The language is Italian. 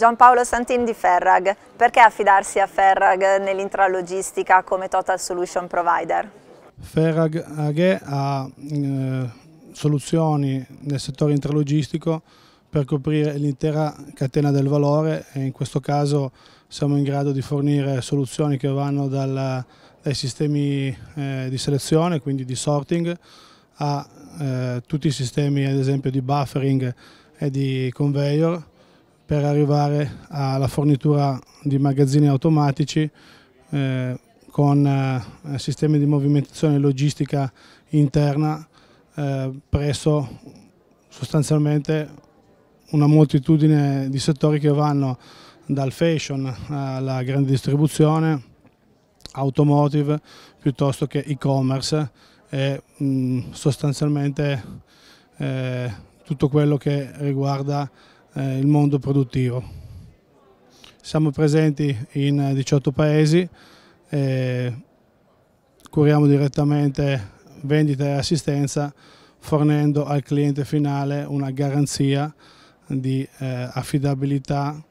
Giampaolo Santin di Ferrag, perché affidarsi a Ferrag nell'intralogistica come Total Solution Provider? Ferrag AG ha eh, soluzioni nel settore intralogistico per coprire l'intera catena del valore e in questo caso siamo in grado di fornire soluzioni che vanno dal, dai sistemi eh, di selezione, quindi di sorting, a eh, tutti i sistemi ad esempio di buffering e di conveyor per arrivare alla fornitura di magazzini automatici eh, con eh, sistemi di movimentazione logistica interna eh, presso sostanzialmente una moltitudine di settori che vanno dal fashion alla grande distribuzione, automotive piuttosto che e-commerce e mh, sostanzialmente eh, tutto quello che riguarda eh, il mondo produttivo. Siamo presenti in 18 eh, paesi, eh, curiamo direttamente vendita e assistenza fornendo al cliente finale una garanzia di eh, affidabilità